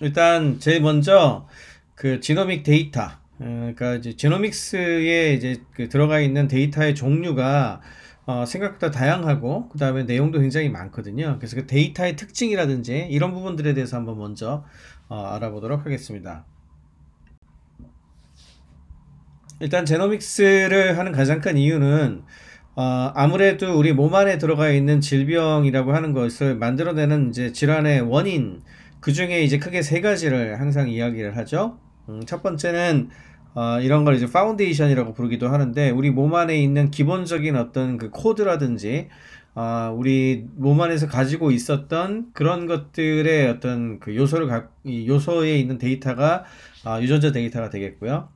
일단 제일 먼저 그 지노믹 데이터 어, 그러니까 이제 지노믹스에 이제 그 들어가 있는 데이터의 종류가 어, 생각보다 다양하고 그 다음에 내용도 굉장히 많거든요. 그래서 그 데이터의 특징이라든지 이런 부분들에 대해서 한번 먼저 어, 알아보도록 하겠습니다. 일단 제노믹스를 하는 가장 큰 이유는 어, 아무래도 우리 몸 안에 들어가 있는 질병이라고 하는 것을 만들어내는 이제 질환의 원인 그 중에 이제 크게 세 가지를 항상 이야기를 하죠. 음, 첫 번째는 어, 이런 걸 이제 파운데이션이라고 부르기도 하는데 우리 몸 안에 있는 기본적인 어떤 그 코드라든지 어, 우리 몸 안에서 가지고 있었던 그런 것들의 어떤 그 요소를 가, 요소에 있는 데이터가 어, 유전자 데이터가 되겠고요.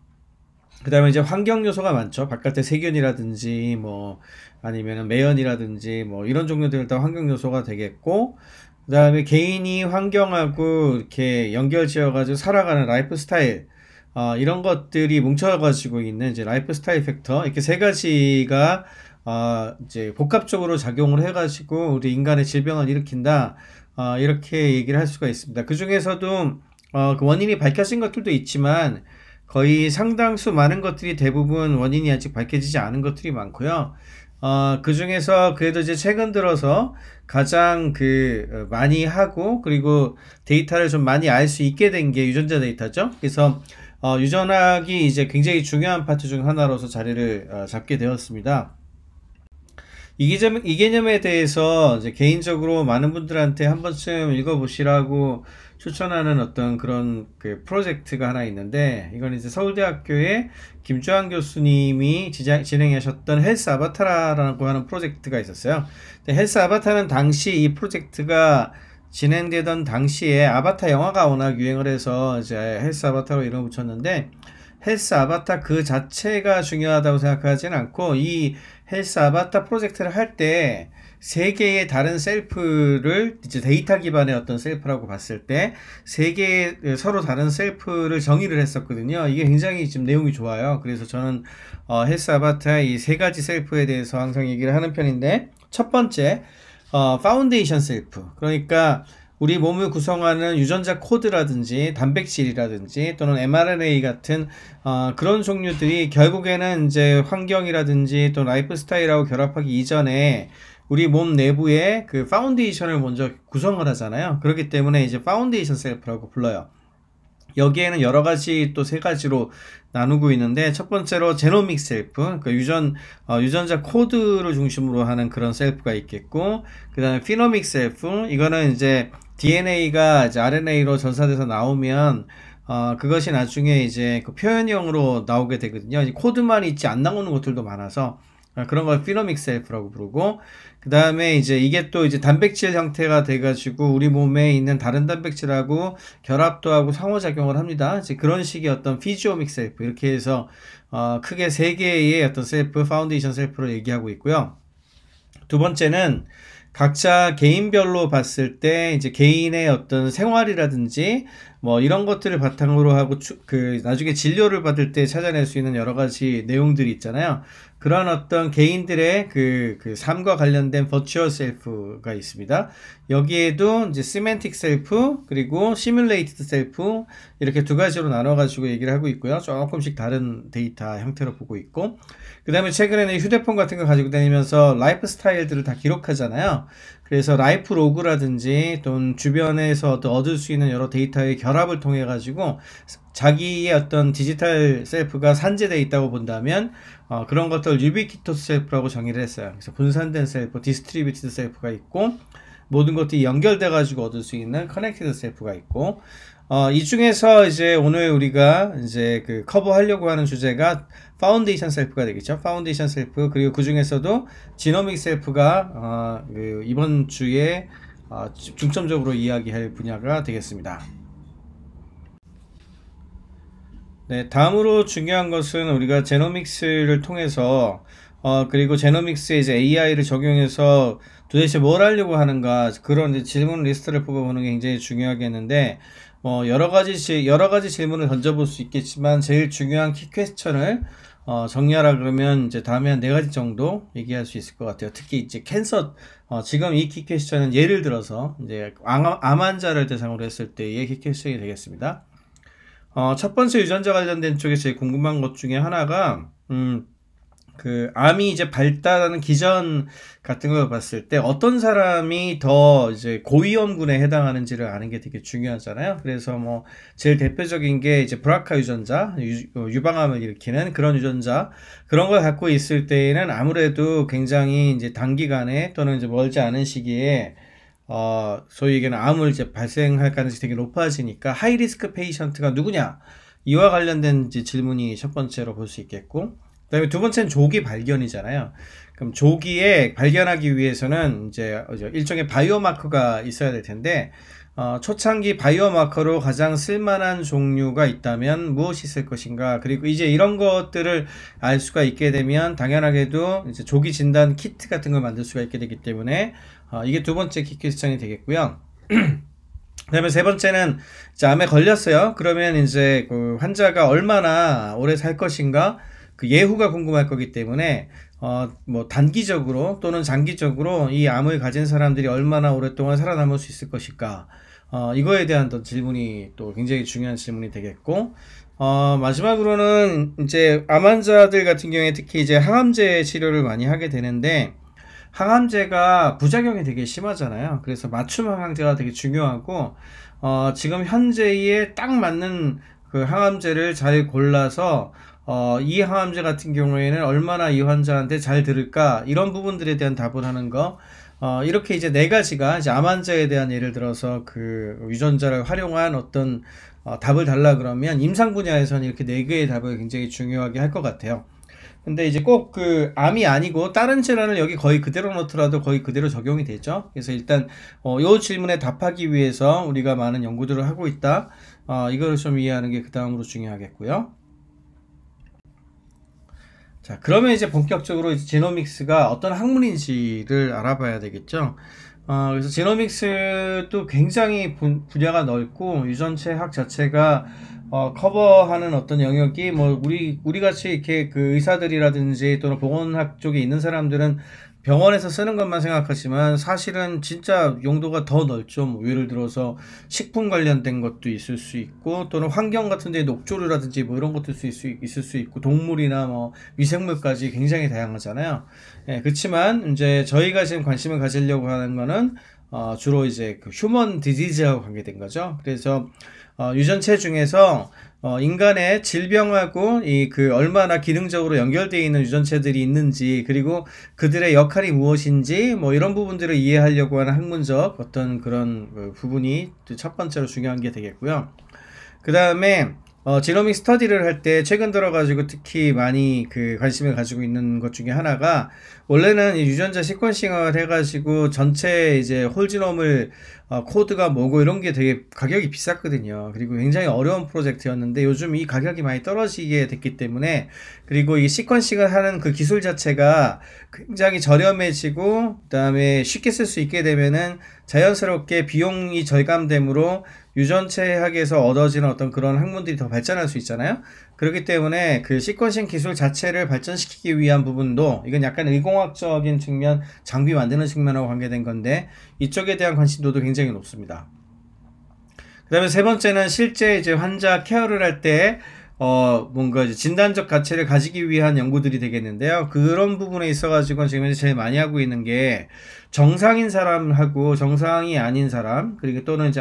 그 다음에 이제 환경 요소가 많죠. 바깥에 세균이라든지, 뭐, 아니면 매연이라든지, 뭐, 이런 종류들 다 환경 요소가 되겠고, 그 다음에 개인이 환경하고 이렇게 연결지어가지고 살아가는 라이프 스타일, 어, 이런 것들이 뭉쳐가지고 있는 이제 라이프 스타일 팩터, 이렇게 세 가지가 어, 이제 복합적으로 작용을 해가지고 우리 인간의 질병을 일으킨다, 어, 이렇게 얘기를 할 수가 있습니다. 그 중에서도 어, 그 원인이 밝혀진 것들도 있지만 거의 상당수 많은 것들이 대부분 원인이 아직 밝혀지지 않은 것들이 많고요. 어, 그 중에서 그래도 이제 최근 들어서 가장 그 어, 많이 하고 그리고 데이터를 좀 많이 알 수 있게 된 게 유전자 데이터죠. 그래서 어, 유전학이 이제 굉장히 중요한 파트 중 하나로서 자리를 어, 잡게 되었습니다. 이, 개념, 이 개념에 대해서 이제 개인적으로 많은 분들한테 한 번쯤 읽어보시라고 추천하는 어떤 그런 그 프로젝트가 하나 있는데 이건 이제 서울대학교의 김주환 교수님이 지자, 진행하셨던 헬스 아바타라고 하는 프로젝트가 있었어요. 헬스 아바타는 당시 이 프로젝트가 진행되던 당시에 아바타 영화가 워낙 유행을 해서 이제 헬스 아바타로 이름을 붙였는데 헬스 아바타 그 자체가 중요하다고 생각하진 않고 이 헬스 아바타 프로젝트를 할 때 세 개의 다른 셀프를 이제 데이터 기반의 어떤 셀프라고 봤을 때 세 개의 서로 다른 셀프를 정의를 했었거든요. 이게 굉장히 지금 내용이 좋아요. 그래서 저는 어, 헬스 아바타의 이세 가지 셀프에 대해서 항상 얘기를 하는 편인데 첫 번째 어, 파운데이션 셀프. 그러니까 우리 몸을 구성하는 유전자 코드라든지 단백질이라든지 또는 mRNA 같은 어, 그런 종류들이 결국에는 이제 환경이라든지 또 라이프 스타일하고 결합하기 이전에 우리 몸 내부에 그 파운데이션을 먼저 구성을 하잖아요. 그렇기 때문에 이제 파운데이션 셀프라고 불러요. 여기에는 여러 가지 또 세 가지로 나누고 있는데 첫 번째로 제노믹 셀프, 그러니까 유전 어, 유전자 코드를 중심으로 하는 그런 셀프가 있겠고, 그다음에 피노믹 셀프, 이거는 이제 DNA가 이제 RNA로 전사돼서 나오면 어, 그것이 나중에 이제 그 표현형으로 나오게 되거든요. 코드만 있지 안 나오는 것들도 많아서 아, 그런 걸 피노믹셀프라고 부르고 그 다음에 이제 이게 또 이제 단백질 형태가 돼가지고 우리 몸에 있는 다른 단백질하고 결합도 하고 상호작용을 합니다. 이제 그런 식의 어떤 피지오믹 셀프 이렇게 해서 어 크게 세 개의 어떤 셀프 파운데이션 셀프로 얘기하고 있고요. 두 번째는 각자 개인별로 봤을 때 이제 개인의 어떤 생활이라든지 뭐 이런 것들을 바탕으로 하고 추, 그 나중에 진료를 받을 때 찾아낼 수 있는 여러 가지 내용들이 있잖아요. 그런 어떤 개인들의 그, 그 삶과 관련된 버추얼 셀프가 있습니다. 여기에도 이제 시멘틱 셀프 그리고 시뮬레이티드 셀프 이렇게 두 가지로 나눠 가지고 얘기를 하고 있고요. 조금씩 다른 데이터 형태로 보고 있고 그다음에 최근에는 휴대폰 같은 거 가지고 다니면서 라이프 스타일들을 다 기록하잖아요. 그래서 라이프 로그라든지 또는 주변에서 얻을 수 있는 여러 데이터의 결합을 통해 가지고 자기의 어떤 디지털 셀프가 산재되어 있다고 본다면 어, 그런 것들을 유비키토스 셀프라고 정의를 했어요. 그래서 분산된 셀프, 디스트리뷰티드 셀프가 있고 모든 것들이 연결돼 가지고 얻을 수 있는 커넥티드 셀프가 있고 어, 이 중에서 이제 오늘 우리가 이제 그 커버하려고 하는 주제가 파운데이션 셀프가 되겠죠. 파운데이션 셀프 그리고 그 중에서도 지노믹 셀프가 어, 그 이번 주에 어, 중점적으로 이야기할 분야가 되겠습니다. 네, 다음으로 중요한 것은 우리가 제노믹스를 통해서 어, 그리고 제노믹스에 이제 AI를 적용해서 도대체 뭘 하려고 하는가 그런 질문 리스트를 뽑아보는 게 굉장히 중요하겠는데 뭐 여러 가지 여러 가지 질문을 던져볼 수 있겠지만 제일 중요한 키 퀘스천을 어, 정리하라 그러면 이제 다음에 한 네 가지 정도 얘기할 수 있을 것 같아요. 특히 이제 캔서 어, 지금 이 키 퀘스천은 예를 들어서 이제 암, 환자를 대상으로 했을 때의 키 퀘스천이 되겠습니다. 어, 첫 번째 유전자 관련된 쪽에 제일 궁금한 것 중에 하나가 음, 그 암이 이제 발달하는 기전 같은 걸 봤을 때 어떤 사람이 더 이제 고위험군에 해당하는지를 아는 게 되게 중요하잖아요. 그래서 뭐 제일 대표적인 게 이제 브라카 유전자 유, 어, 방암을 일으키는 그런 유전자 그런 걸 갖고 있을 때에는 아무래도 굉장히 이제 단기간에 또는 이제 멀지 않은 시기에 어 소위 얘기하는 암을 이제 발생할 가능성이 되게 높아지니까 하이리스크 페이션트가 누구냐 이와 관련된 질문이 첫 번째로 볼 수 있겠고 그다음에 두 번째는 조기 발견이잖아요. 그럼 조기에 발견하기 위해서는 이제 일종의 바이오마커가 있어야 될 텐데 어, 초창기 바이오마커로 가장 쓸만한 종류가 있다면 무엇이 있을 것인가 그리고 이제 이런 것들을 알 수가 있게 되면 당연하게도 이제 조기 진단 키트 같은 걸 만들 수가 있게 되기 때문에 어, 이게 두 번째 키키스창이 되겠고요. 그다음에 세 번째는 이제 암에 걸렸어요. 그러면 이제 그 환자가 얼마나 오래 살 것인가 그 예후가 궁금할 거기 때문에 어, 뭐 단기적으로 또는 장기적으로 이 암을 가진 사람들이 얼마나 오랫동안 살아남을 수 있을 것일까 어, 이거에 대한 또 질문이 또 굉장히 중요한 질문이 되겠고 어, 마지막으로는 이제 암 환자들 같은 경우에 특히 이제 항암제 치료를 많이 하게 되는데 항암제가 부작용이 되게 심하잖아요. 그래서 맞춤 항암제가 되게 중요하고 어, 지금 현재에 딱 맞는 그 항암제를 잘 골라서 어, 이 항암제 같은 경우에는 얼마나 이 환자한테 잘 들을까 이런 부분들에 대한 답을 하는 거 어, 이렇게 이제 네 가지가 이제 암 환자에 대한 예를 들어서 그 유전자를 활용한 어떤 어, 답을 달라 그러면 임상 분야에서는 이렇게 네 개의 답을 굉장히 중요하게 할 것 같아요. 근데 이제 꼭 그 암이 아니고 다른 질환을 여기 거의 그대로 넣더라도 거의 그대로 적용이 되죠. 그래서 일단 어, 요 질문에 답하기 위해서 우리가 많은 연구들을 하고 있다. 어, 이거를 좀 이해하는 게 그 다음으로 중요하겠고요. 자, 그러면 이제 본격적으로 이제 제노믹스가 어떤 학문인지를 알아봐야 되겠죠. 어, 그래서 제노믹스도 굉장히 분, 야가 넓고 유전체 학 자체가 어, 커버하는 어떤 영역이 뭐 우리 우리 같이 이렇게 그 의사들이라든지 또는 보건학 쪽에 있는 사람들은 병원에서 쓰는 것만 생각하지만 사실은 진짜 용도가 더 넓죠. 뭐 예를 들어서 식품 관련된 것도 있을 수 있고 또는 환경 같은 데 녹조류라든지 뭐 이런 것도 있을 수, 있을 수 있고 동물이나 뭐 미생물까지 굉장히 다양하잖아요. 예, 그렇지만 이제 저희가 지금 관심을 가지려고 하는 거는 어, 주로 이제 그 휴먼 디지즈하고 관계된 거죠. 그래서 어, 유전체 중에서 어, 인간의 질병하고 이 그 얼마나 기능적으로 연결되어 있는 유전체들이 있는지 그리고 그들의 역할이 무엇인지 뭐 이런 부분들을 이해하려고 하는 학문적 어떤 그런 그 부분이 첫 번째로 중요한 게 되겠고요. 그 다음에 어, 지노믹 스터디를 할 때 최근 들어가지고 특히 많이 그 관심을 가지고 있는 것 중에 하나가 원래는 유전자 시퀀싱을 해가지고 전체 이제 홀지놈을 어, 코드가 뭐고 이런 게 되게 가격이 비쌌거든요. 그리고 굉장히 어려운 프로젝트였는데 요즘 이 가격이 많이 떨어지게 됐기 때문에 그리고 이 시퀀싱을 하는 그 기술 자체가 굉장히 저렴해지고 그다음에 쉽게 쓸 수 있게 되면은 자연스럽게 비용이 절감되므로 유전체학에서 얻어지는 어떤 그런 학문들이 더 발전할 수 있잖아요. 그렇기 때문에 그 시퀀싱 기술 자체를 발전시키기 위한 부분도 이건 약간 의공학적인 측면, 장비 만드는 측면하고 관계된 건데 이쪽에 대한 관심도도 굉장히 높습니다. 그 다음에 세 번째는 실제 이제 환자 케어를 할 때 어, 뭔가 진단적 가치를 가지기 위한 연구들이 되겠는데요. 그런 부분에 있어가지고 지금 제일 많이 하고 있는 게, 정상인 사람하고 정상이 아닌 사람 그리고 또는 이제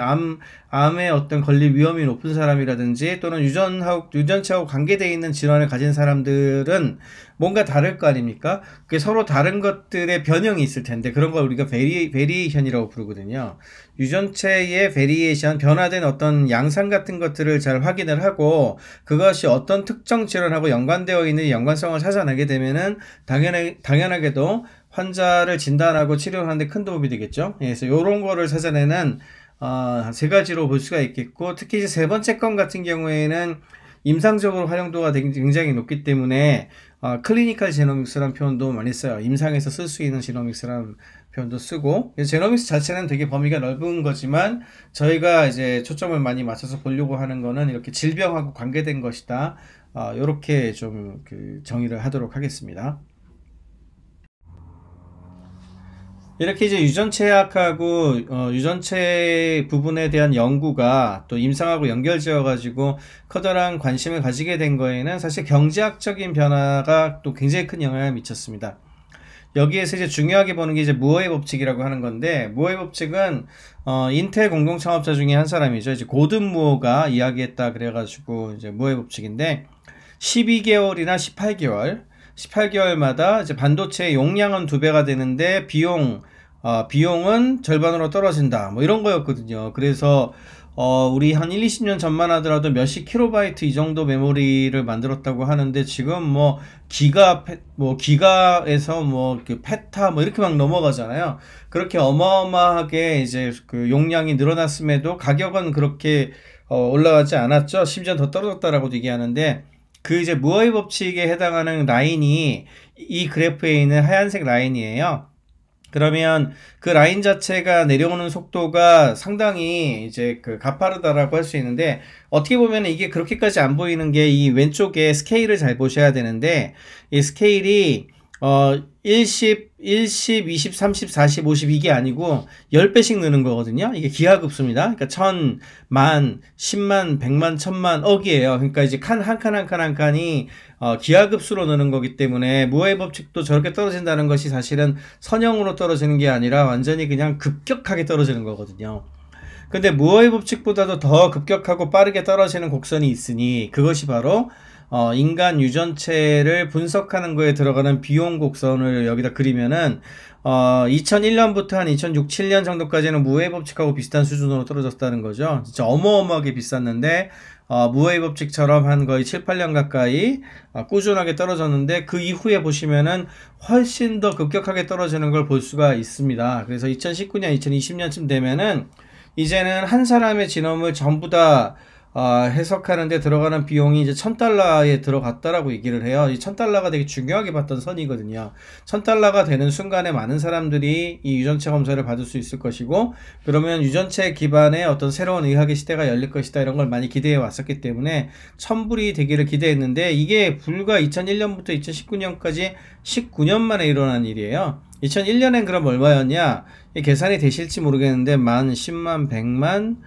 암암의 어떤 걸릴 위험이 높은 사람이라든지 또는 유전하고 유전체하고 관계되어 있는 질환을 가진 사람들은 뭔가 다를 거 아닙니까? 그게 서로 다른 것들의 변형이 있을 텐데 그런 걸 우리가 베리 베리에이션이라고 부르거든요. 유전체의 베리에이션 변화된 어떤 양상 같은 것들을 잘 확인을 하고 그것이 어떤 특정 질환하고 연관되어 있는 연관성을 찾아내게 되면은 당연히 당연하게도 환자를 진단하고 치료하는데 큰 도움이 되겠죠. 예, 그래서 이런 거를 찾아내는 어, 세 가지로 볼 수가 있겠고 특히 이제 세 번째 건 같은 경우에는 임상적으로 활용도가 굉장히 높기 때문에 어, 클리니컬 제노믹스라는 표현도 많이 써요. 임상에서 쓸 수 있는 제노믹스라는 표현도 쓰고 제노믹스 자체는 되게 범위가 넓은 거지만 저희가 이제 초점을 많이 맞춰서 보려고 하는 거는 이렇게 질병하고 관계된 것이다. 이렇게 어, 좀그 정의를 하도록 하겠습니다. 이렇게 이제 유전체학하고 어, 유전체 부분에 대한 연구가 또 임상하고 연결지어 가지고 커다란 관심을 가지게 된 거에는 사실 경제학적인 변화가 또 굉장히 큰 영향을 미쳤습니다. 여기에서 이제 중요하게 보는 게 이제 무어의 법칙이라고 하는 건데 무어의 법칙은 어, 인텔 공동 창업자 중에 한 사람이죠. 이제 고든 무어가 이야기했다 그래가지고 이제 무어의 법칙인데 12개월이나 18개월 18개월마다 이제 반도체 용량은 두 배가 되는데 비용 어, 비용은 절반으로 떨어진다. 뭐 이런 거였거든요. 그래서 어, 우리 한 1, 20년 전만 하더라도 몇십 킬로바이트 이 정도 메모리를 만들었다고 하는데 지금 뭐 기가 뭐 기가에서 뭐 그 페타 뭐 이렇게 막 넘어가잖아요. 그렇게 어마어마하게 이제 그 용량이 늘어났음에도 가격은 그렇게 어, 올라가지 않았죠. 심지어 더 떨어졌다라고도 얘기하는데 그 이제 무어의 법칙에 해당하는 라인이 이 그래프에 있는 하얀색 라인이에요. 그러면 그 라인 자체가 내려오는 속도가 상당히 이제 그 가파르다라고 할 수 있는데 어떻게 보면 이게 그렇게까지 안 보이는 게 이 왼쪽에 스케일을 잘 보셔야 되는데 이 스케일이 어, 10, 10, 20, 30, 40, 50 이게 아니고 10배씩 느는 거거든요. 이게 기하급수입니다. 그러니까 1000, 만, 1 0만1 0만0만 억이에요. 그러니까 이제 칸, 한 칸, 한 칸, 한 칸이 어, 기하급수로 느는 거기 때문에 무의 법칙도 저렇게 떨어진다는 것이 사실은 선형으로 떨어지는 게 아니라 완전히 그냥 급격하게 떨어지는 거거든요. 근데 무의 법칙보다도 더 급격하고 빠르게 떨어지는 곡선이 있으니 그것이 바로 어, 인간 유전체를 분석하는 거에 들어가는 비용 곡선을 여기다 그리면은 어, 2001년부터 한 2006, 7년 정도까지는 무해 법칙하고 비슷한 수준으로 떨어졌다는 거죠. 진짜 어마어마하게 비쌌는데 어, 무해 법칙처럼 한 거의 7, 8년 가까이 어, 꾸준하게 떨어졌는데 그 이후에 보시면은 훨씬 더 급격하게 떨어지는 걸 볼 수가 있습니다. 그래서 2019년, 2020년쯤 되면은 이제는 한 사람의 진험을 전부 다 어, 아, 해석하는데 들어가는 비용이 이제 천 달러에 들어갔다라고 얘기를 해요. 이 천 달러가 되게 중요하게 봤던 선이거든요. 천 달러가 되는 순간에 많은 사람들이 이 유전체 검사를 받을 수 있을 것이고, 그러면 유전체 기반의 어떤 새로운 의학의 시대가 열릴 것이다 이런 걸 많이 기대해 왔었기 때문에 천불이 되기를 기대했는데 이게 불과 2001년부터 2019년까지 19년 만에 일어난 일이에요. 2001년엔 그럼 얼마였냐? 계산이 되실지 모르겠는데 만, 10만, 100만,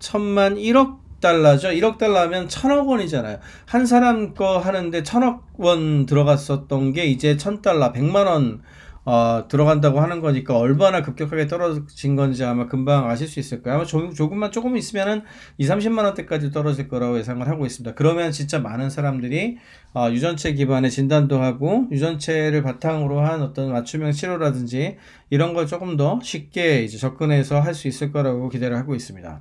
천만, 1억 달러죠. 1억 달러면 천억 원이잖아요. 한 사람 거 하는데 천억 원 들어갔었던 게 이제 천 달러, 백만 원 어, 들어간다고 하는 거니까 얼마나 급격하게 떨어진 건지 아마 금방 아실 수 있을 거예요. 아마 조, 조금만 조금 있으면은 2, 30만 원대까지 떨어질 거라고 예상을 하고 있습니다. 그러면 진짜 많은 사람들이 어, 유전체 기반의 진단도 하고 유전체를 바탕으로 한 어떤 맞춤형 치료라든지 이런 걸 조금 더 쉽게 이제 접근해서 할 수 있을 거라고 기대를 하고 있습니다.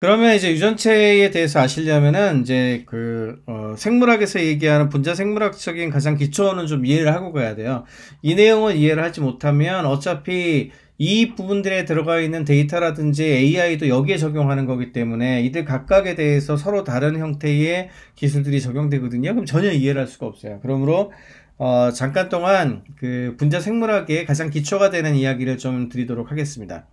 그러면 이제 유전체에 대해서 아시려면은 이제 그 어, 생물학에서 얘기하는 분자 생물학적인 가장 기초는 좀 이해를 하고 가야 돼요. 이 내용을 이해를 하지 못하면 어차피 이 부분들에 들어가 있는 데이터라든지 AI도 여기에 적용하는 거기 때문에 이들 각각에 대해서 서로 다른 형태의 기술들이 적용되거든요. 그럼 전혀 이해를 할 수가 없어요. 그러므로 어, 잠깐 동안 그 분자 생물학의 가장 기초가 되는 이야기를 좀 드리도록 하겠습니다.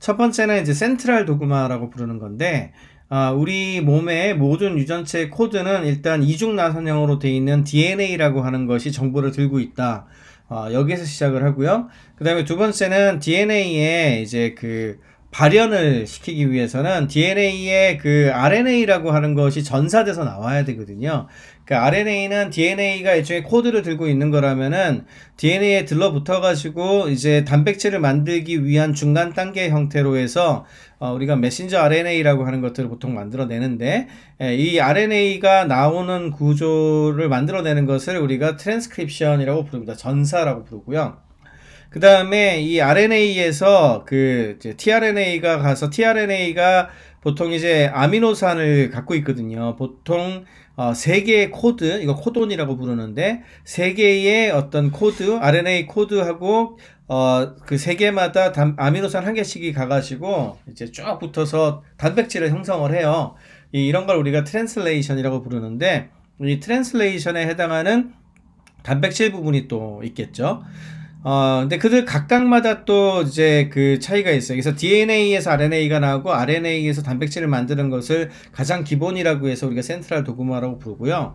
첫 번째는 이제 센트럴 도그마라고 부르는 건데 아, 우리 몸의 모든 유전체 코드는 일단 이중 나선형으로 되어 있는 DNA라고 하는 것이 정보를 들고 있다. 아, 여기에서 시작을 하고요. 그 다음에 두 번째는 DNA의 이제 그 발현을 시키기 위해서는 DNA의 그 RNA라고 하는 것이 전사돼서 나와야 되거든요. 그러니까 RNA는 DNA가 일종의 코드를 들고 있는 거라면은 DNA에 들러붙어가지고 이제 단백질을 만들기 위한 중간 단계 형태로 해서 어 우리가 메신저 RNA라고 하는 것들을 보통 만들어내는데 예, 이 RNA가 나오는 구조를 만들어내는 것을 우리가 트랜스크립션이라고 부릅니다. 전사라고 부르고요. 그 다음에 이 RNA에서 그 tRNA가 가서 tRNA가 보통 이제 아미노산을 갖고 있거든요. 보통 어, 개의 코드, 이거 코돈이라고 부르는데 세개의 어떤 코드, RNA 코드하고 어, 그세개마다 단, 아미노산 한 개씩이 가가지고 이제 쭉 붙어서 단백질을 형성을 해요. 이, 이런 걸 우리가 트랜슬레이션이라고 부르는데 이 트랜슬레이션에 해당하는 단백질 부분이 또 있겠죠. 어, 근데 그들 각각마다 또 이제 그 차이가 있어요. 그래서 DNA에서 RNA가 나오고 RNA에서 단백질을 만드는 것을 가장 기본이라고 해서 우리가 센트럴 도그마라고 부르고요.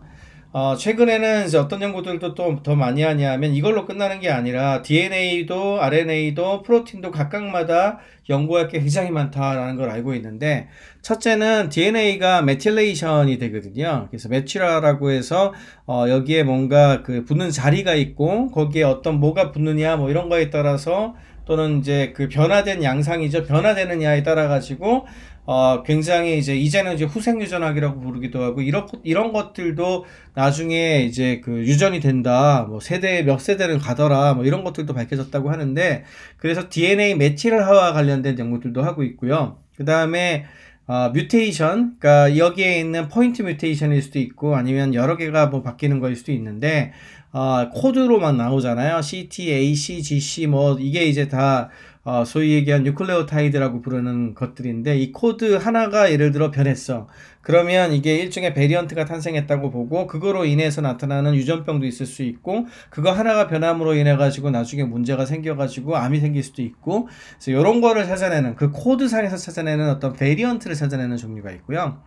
어, 최근에는 이제 어떤 연구들도 또 더 많이 하냐면 이걸로 끝나는 게 아니라 DNA도 RNA도 프로틴도 각각마다 연구할 게 굉장히 많다라는 걸 알고 있는데 첫째는 DNA가 메틸레이션이 되거든요. 그래서 메틸라라고 해서 어, 여기에 뭔가 그 붙는 자리가 있고 거기에 어떤 뭐가 붙느냐 뭐 이런 거에 따라서 또는 이제 그 변화된 양상이죠. 변화되느냐에 따라 가지고 어 굉장히 이제 이제는 이제 후생 유전학이라고 부르기도 하고 이런 이런 것들도 나중에 이제 그 유전이 된다. 뭐 세대 몇 세대를 가더라. 뭐 이런 것들도 밝혀졌다고 하는데 그래서 DNA 매치를하와 관련된 연구들도 하고 있고요. 그다음에 어, 뮤테이션, 그러니까 여기에 있는 포인트 뮤테이션일 수도 있고 아니면 여러 개가 뭐 바뀌는 거일 수도 있는데 어, 코드로만 나오잖아요. CTA, CGC 뭐 이게 이제 다 어, 소위 얘기한 뉴클레오타이드라고 부르는 것들인데 이 코드 하나가 예를 들어 변했어. 그러면 이게 일종의 베리언트가 탄생했다고 보고 그거로 인해서 나타나는 유전병도 있을 수 있고 그거 하나가 변함으로 인해 가지고 나중에 문제가 생겨 가지고 암이 생길 수도 있고 그래서 이런 거를 찾아내는 그 코드상에서 찾아내는 어떤 베리언트를 찾아내는 종류가 있고요.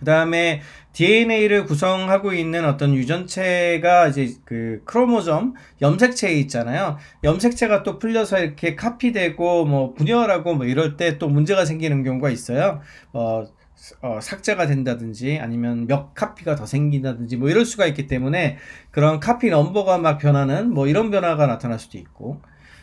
그 다음에 DNA를 구성하고 있는 어떤 유전체가 이제 그 크로모점 염색체에 있잖아요. 염색체가 또 풀려서 이렇게 카피되고 뭐 분열하고 뭐 이럴 때 또 문제가 생기는 경우가 있어요. 어, 어, 삭제가 된다든지 아니면 몇 카피가 더 생긴다든지 뭐 이럴 수가 있기 때문에 그런 카피 넘버가 막 변하는 뭐 이런 변화가 나타날 수도 있고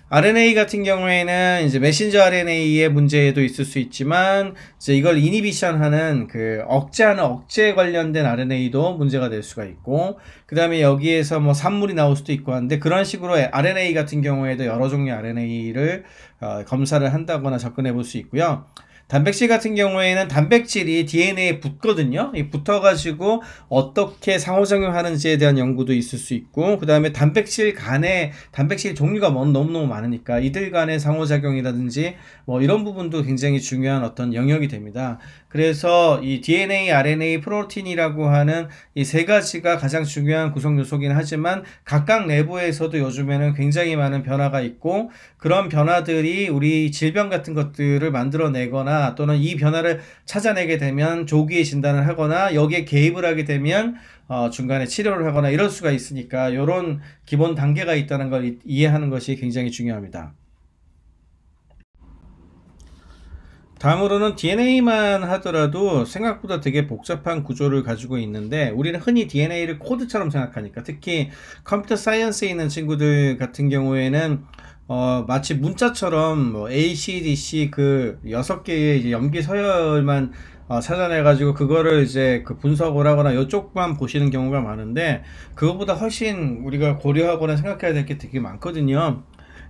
RNA 같은 경우에는 이제 메신저 RNA의 문제도 있을 수 있지만 이제 이걸 이니비션하는 그 억제하는 억제에 관련된 RNA도 문제가 될 수가 있고 그 다음에 여기에서 뭐 산물이 나올 수도 있고 한데 그런 식으로 RNA 같은 경우에도 여러 종류의 RNA를 어, 검사를 한다거나 접근해 볼 수 있고요. 단백질 같은 경우에는 단백질이 DNA에 붙거든요. 붙어가지고 어떻게 상호작용하는지에 대한 연구도 있을 수 있고, 그 다음에 단백질 간에, 단백질 종류가 너무너무 많으니까 이들 간의 상호작용이라든지 뭐 이런 부분도 굉장히 중요한 어떤 영역이 됩니다. 그래서 이 DNA, RNA, 프로틴이라고 하는 이 세 가지가 가장 중요한 구성 요소긴 하지만 각각 내부에서도 요즘에는 굉장히 많은 변화가 있고 그런 변화들이 우리 질병 같은 것들을 만들어내거나 되거나 또는 이 변화를 찾아내게 되면 조기에 진단을 하거나 여기에 개입을 하게 되면 어, 중간에 치료를 하거나 이럴 수가 있으니까 이런 기본 단계가 있다는 걸 이, 이해하는 것이 굉장히 중요합니다. 다음으로는 DNA만 하더라도 생각보다 되게 복잡한 구조를 가지고 있는데 우리는 흔히 DNA를 코드처럼 생각하니까 특히 컴퓨터 사이언스에 있는 친구들 같은 경우에는 어, 마치 문자처럼 뭐 A, C, D, C 그 여섯 개의 연기 서열만 어, 찾아내가지고 그거를 이제 그 분석을 하거나 이쪽만 보시는 경우가 많은데 그것보다 훨씬 우리가 고려하거나 생각해야 될 게 되게 많거든요.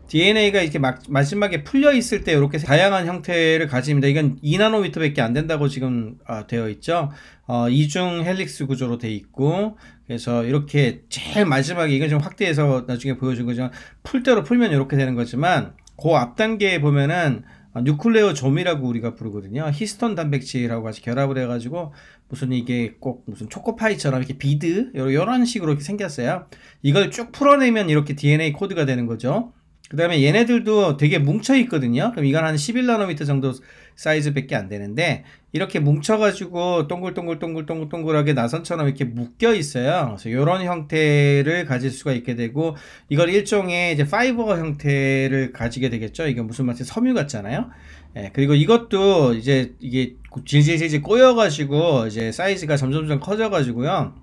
DNA가 이렇게 막, 마지막에 풀려 있을 때 이렇게 다양한 형태를 가집니다. 이건 2나노미터밖에 안 된다고 지금 아, 되어 있죠. 어, 이중 헬릭스 구조로 돼 있고 그래서 이렇게 제일 마지막에 이건 좀 확대해서 나중에 보여준 거지만 풀대로 풀면 이렇게 되는 거지만 그 앞 단계에 보면은 뉴클레오점이라고 우리가 부르거든요. 히스톤 단백질하고 같이 결합을 해가지고 무슨 이게 꼭 무슨 초코파이처럼 이렇게 비드 이런 식으로 이렇게 생겼어요. 이걸 쭉 풀어내면 이렇게 DNA 코드가 되는 거죠. 그 다음에 얘네들도 되게 뭉쳐 있거든요 그럼 이건 한 11나노미터 정도 사이즈밖에 안 되는데 이렇게 뭉쳐가지고 동글동글동글동글동글하게 나선처럼 이렇게 묶여 있어요 그래서 이런 형태를 가질 수가 있게 되고 이걸 일종의 이제 파이버 형태를 가지게 되겠죠 이게 무슨 말인지 섬유 같잖아요 예, 그리고 이것도 이제 이게 질질질질 꼬여가지고 이제 사이즈가 점점점 커져가지고요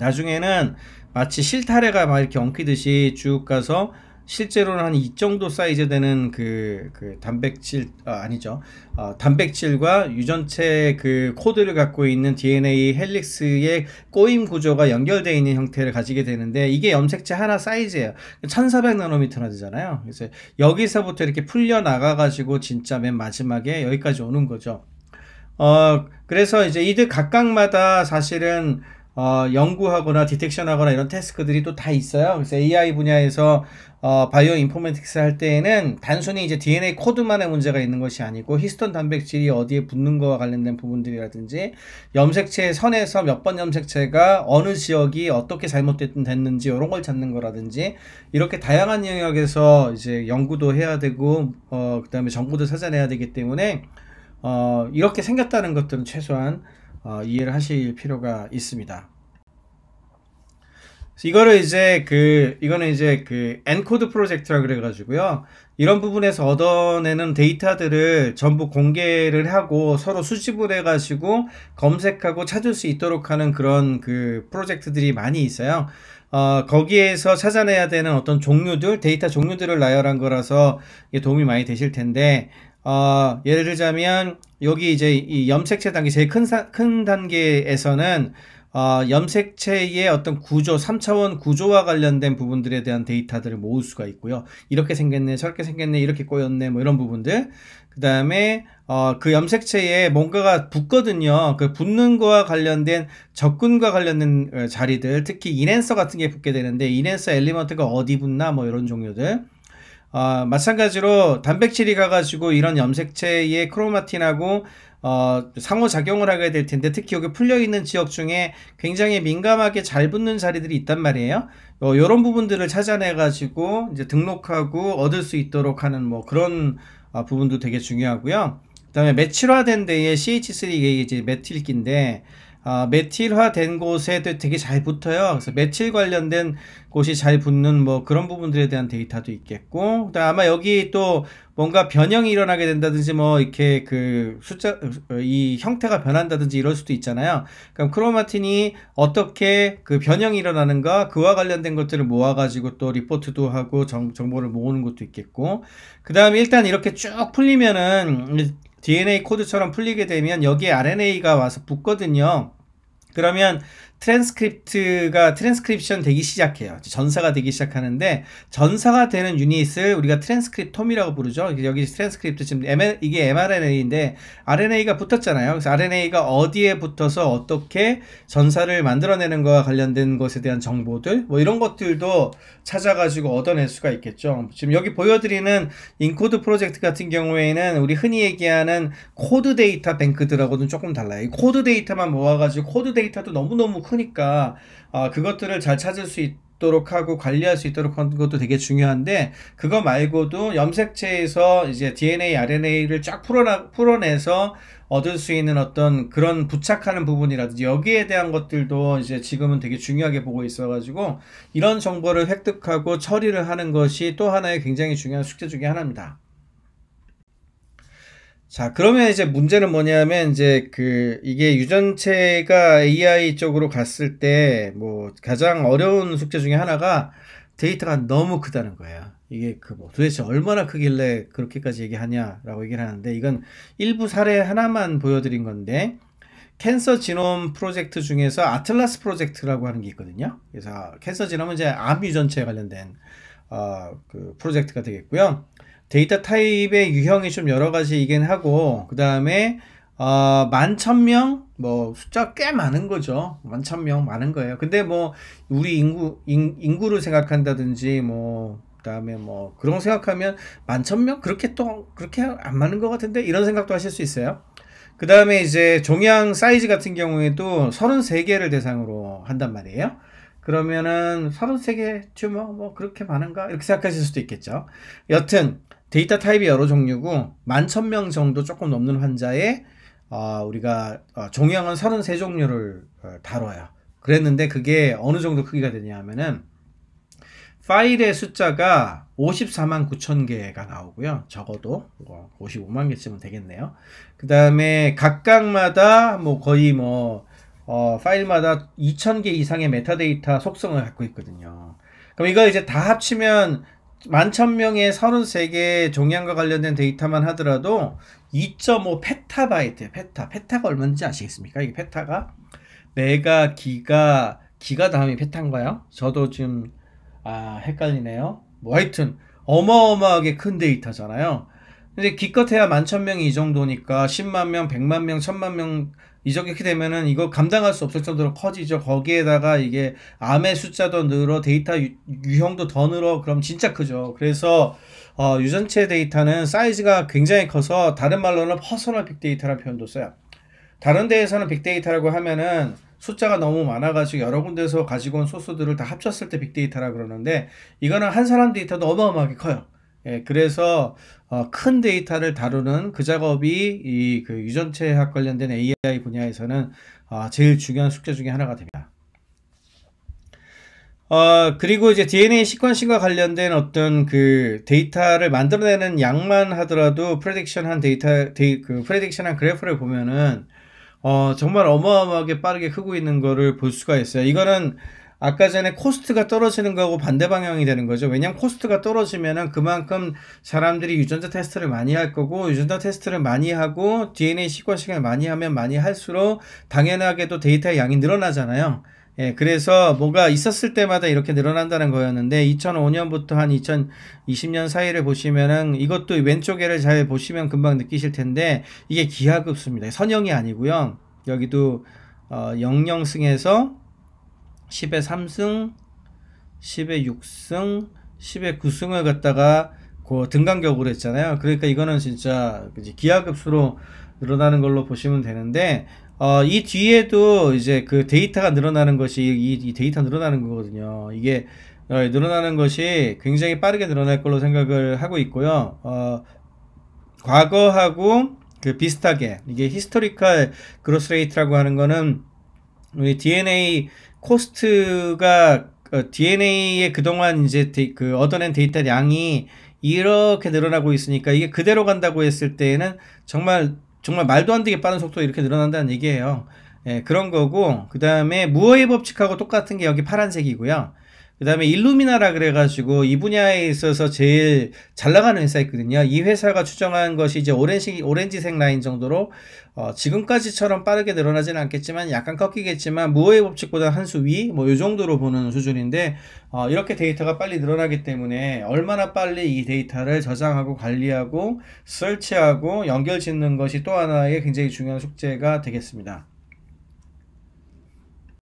나중에는 마치 실타래가 막 이렇게 엉키듯이 쭉 가서 실제로는 한 이 정도 사이즈 되는 그, 그 단백질, 아, 니죠 어, 단백질과 유전체 그 코드를 갖고 있는 DNA 헬릭스의 꼬임 구조가 연결되어 있는 형태를 가지게 되는데 이게 염색체 하나 사이즈예요. 1400나노미터나 되잖아요. 그래서 여기서부터 이렇게 풀려나가가지고 진짜 맨 마지막에 여기까지 오는 거죠. 어, 그래서 이제 이들 각각마다 사실은 어, 연구하거나 디텍션하거나 이런 태스크들이 또 다 있어요. 그래서 AI 분야에서 어, 바이오 인포메틱스 할 때에는 단순히 이제 DNA 코드만의 문제가 있는 것이 아니고 히스톤 단백질이 어디에 붙는 거와 관련된 부분들이라든지 염색체의 선에서 몇 번 염색체가 어느 지역이 어떻게 잘못됐는지 이런 걸 찾는 거라든지 이렇게 다양한 영역에서 이제 연구도 해야 되고 어, 그다음에 정보도 찾아내야 되기 때문에 어, 이렇게 생겼다는 것들은 최소한 어, 이해를 하실 필요가 있습니다. 이거를 이제 그 이거는 이제 그 엔코드 프로젝트라 그래가지고요. 이런 부분에서 얻어내는 데이터들을 전부 공개를 하고 서로 수집을 해가지고 검색하고 찾을 수 있도록 하는 그런 그 프로젝트들이 많이 있어요. 어, 거기에서 찾아내야 되는 어떤 종류들, 데이터 종류들을 나열한 거라서 도움이 많이 되실 텐데, 어, 예를 들자면 여기 이제 이 염색체 단계 제일 큰, 사, 큰 단계에서는 어, 염색체의 어떤 구조, 3차원 구조와 관련된 부분들에 대한 데이터들을 모을 수가 있고요. 이렇게 생겼네, 저렇게 생겼네, 이렇게 꼬였네, 뭐 이런 부분들. 그 다음에 어, 그 염색체에 뭔가가 붙거든요. 그 붙는 거와 관련된 접근과 관련된 어, 자리들, 특히 인핸서 같은 게 붙게 되는데 인핸서 엘리먼트가 어디 붙나 뭐 이런 종류들. 어, 마찬가지로 단백질이 가가지고 이런 염색체의 크로마틴하고 어, 상호작용을 하게 될 텐데 특히 여기 풀려있는 지역 중에 굉장히 민감하게 잘 붙는 자리들이 있단 말이에요. 어, 이런 부분들을 찾아내가지고 이제 등록하고 얻을 수 있도록 하는 뭐 그런 어, 부분도 되게 중요하고요. 그 다음에 메칠화된 데에 CH3가 이제 메틸기인데 아, 메틸화된 곳에 되게 잘 붙어요. 그래서 메틸 관련된 곳이 잘 붙는 뭐 그런 부분들에 대한 데이터도 있겠고, 그다음 아마 여기 또 뭔가 변형이 일어나게 된다든지 뭐 이렇게 그 숫자 이 형태가 변한다든지 이럴 수도 있잖아요. 그럼 크로마틴이 어떻게 그 변형이 일어나는가 그와 관련된 것들을 모아가지고 또 리포트도 하고 정, 정보를 모으는 것도 있겠고, 그다음에 일단 이렇게 쭉 풀리면은 DNA 코드처럼 풀리게 되면 여기에 RNA가 와서 붙거든요. 그러면 트랜스크립트가 트랜스크립션 되기 시작해요. 전사가 되기 시작하는데 전사가 되는 유닛을 우리가 트랜스크립톰이라고 부르죠. 여기 트랜스크립트 지금 ML, 이게 mRNA인데 RNA가 붙었잖아요. 그래서 RNA가 어디에 붙어서 어떻게 전사를 만들어내는 거와 관련된 것에 대한 정보들 뭐 이런 것들도 찾아가지고 얻어낼 수가 있겠죠. 지금 여기 보여드리는 인코드 프로젝트 같은 경우에는 우리 흔히 얘기하는 코드 데이터 뱅크들하고는 조금 달라요. 이 코드 데이터만 모아가지고 코드 데이터도 너무너무 크니까 어, 그것들을 잘 찾을 수 있. 도록 하고 관리할 수 있도록 하는 것도 되게 중요한데 그거 말고도 염색체에서 이제 DNA, RNA를 쫙 풀어나, 풀어내서 얻을 수 있는 어떤 그런 부착하는 부분이라든지 여기에 대한 것들도 이제 지금은 되게 중요하게 보고 있어가지고 이런 정보를 획득하고 처리를 하는 것이 또 하나의 굉장히 중요한 숙제 중의 하나입니다. 자, 그러면 이제 문제는 뭐냐면 이제 그 이게 유전체가 AI 쪽으로 갔을 때 뭐 가장 어려운 숙제 중에 하나가 데이터가 너무 크다는 거예요. 이게 그 뭐 도대체 얼마나 크길래 그렇게까지 얘기하냐라고 얘기를 하는데 이건 일부 사례 하나만 보여드린 건데 캔서 지놈 프로젝트 중에서 아틀라스 프로젝트라고 하는 게 있거든요. 그래서 캔서 지놈은 이제 암 유전체에 관련된 어, 그 프로젝트가 되겠고요. 데이터 타입의 유형이 좀 여러 가지이긴 하고 그 다음에 어, 만천명 뭐 숫자 꽤 많은 거죠 만천명 많은 거예요 근데 뭐 우리 인구 인, 인구를 생각한다든지 뭐 그다음에 뭐 그런 생각하면 만천명 그렇게 또 그렇게 안 맞는 것 같은데 이런 생각도 하실 수 있어요 그 다음에 이제 종양 사이즈 같은 경우에도 33개를 대상으로 한단 말이에요 그러면은 33개 튜머 뭐, 뭐 그렇게 많은가 이렇게 생각하실 수도 있겠죠 여튼 데이터 타입이 여러 종류고 만 천 명 정도 조금 넘는 환자의 어, 우리가 어, 종양은 서른세 종류를 어, 다뤄요. 그랬는데 그게 어느 정도 크기가 되냐 하면은 파일의 숫자가 54만 9천 개가 나오고요. 적어도 55만 뭐 개쯤은 되겠네요. 그 다음에 각각마다 뭐 거의 뭐 어, 파일마다 2,000개 이상의 메타데이터 속성을 갖고 있거든요. 그럼 이거 이제 다 합치면 11,000명의 33개의 종양과 관련된 데이터만 하더라도 2.5 페타바이트, 페타. 페타가 얼마인지 아시겠습니까? 이게 페타가 메가, 기가, 기가 다음이 페타인가요? 저도 지금 아, 헷갈리네요. 뭐 하여튼 어마어마하게 큰 데이터잖아요. 근데 기껏해야 11,000명이 이 정도니까 10만 명, 100만 명, 1000만 명 이렇게 되면은 이거 감당할 수 없을 정도로 커지죠. 거기에다가 이게 암의 숫자도 늘어 데이터 유, 유형도 더 늘어 그럼 진짜 크죠. 그래서 어, 유전체 데이터는 사이즈가 굉장히 커서 다른 말로는 퍼스널 빅데이터라는 표현도 써요. 다른 데에서는 빅데이터라고 하면은 숫자가 너무 많아가지고 여러 군데서 가지고 온 소스들을 다 합쳤을 때 빅데이터라 그러는데 이거는 한 사람 데이터도 어마어마하게 커요. 예, 그래서 어, 큰 데이터를 다루는 그 작업이 이 그 유전체학 관련된 AI 분야에서는 어, 제일 중요한 숙제 중에 하나가 됩니다. 어, 그리고 이제 DNA 시퀀싱과 관련된 어떤 그 데이터를 만들어내는 양만 하더라도 프레딕션한 데이터, 데이, 그 프레딕션한 그래프를 보면은 어, 정말 어마어마하게 빠르게 크고 있는 거를 볼 수가 있어요. 이거는 아까 전에 코스트가 떨어지는 거하고 반대 방향이 되는 거죠. 왜냐하면 코스트가 떨어지면은 그만큼 사람들이 유전자 테스트를 많이 할 거고 유전자 테스트를 많이 하고 DNA 시퀀싱을 많이 하면 많이 할수록 당연하게도 데이터의 양이 늘어나잖아요. 예, 그래서 뭐가 있었을 때마다 이렇게 늘어난다는 거였는데 2005년부터 한 2020년 사이를 보시면은 이것도 왼쪽에를 잘 보시면 금방 느끼실 텐데 이게 기하급수입니다. 선형이 아니고요. 여기도 어, 영영승에서 10의 3승, 10의 6승, 10의 9승을 갖다가 그 등간격으로 했잖아요. 그러니까 이거는 진짜 이제 기하급수로 늘어나는 걸로 보시면 되는데 어, 이 뒤에도 이제 그 데이터가 늘어나는 것이 이, 이 데이터 늘어나는 거거든요. 이게 어, 늘어나는 것이 굉장히 빠르게 늘어날 걸로 생각을 하고 있고요. 어, 과거하고 그 비슷하게 이게 히스토리컬 그로스 레이트라고 하는 거는 우리 DNA 코스트가 그 어, DNA의 그동안 이제 데이, 그 얻어낸 데이터 양이 이렇게 늘어나고 있으니까 이게 그대로 간다고 했을 때에는 정말 정말 말도 안 되게 빠른 속도로 이렇게 늘어난다는 얘기예요. 예, 그런 거고 그 다음에 무어의 법칙하고 똑같은 게 여기 파란색이고요. 그 다음에 일루미나라 그래가지고 이 분야에 있어서 제일 잘 나가는 회사 있거든요. 이 회사가 추정한 것이 이제 오렌지, 오렌지색 라인 정도로, 어, 지금까지처럼 빠르게 늘어나지는 않겠지만, 약간 꺾이겠지만, 무호의 법칙보다 한 수 위, 뭐, 요 정도로 보는 수준인데, 어, 이렇게 데이터가 빨리 늘어나기 때문에, 얼마나 빨리 이 데이터를 저장하고 관리하고, 설치하고, 연결 짓는 것이 또 하나의 굉장히 중요한 숙제가 되겠습니다.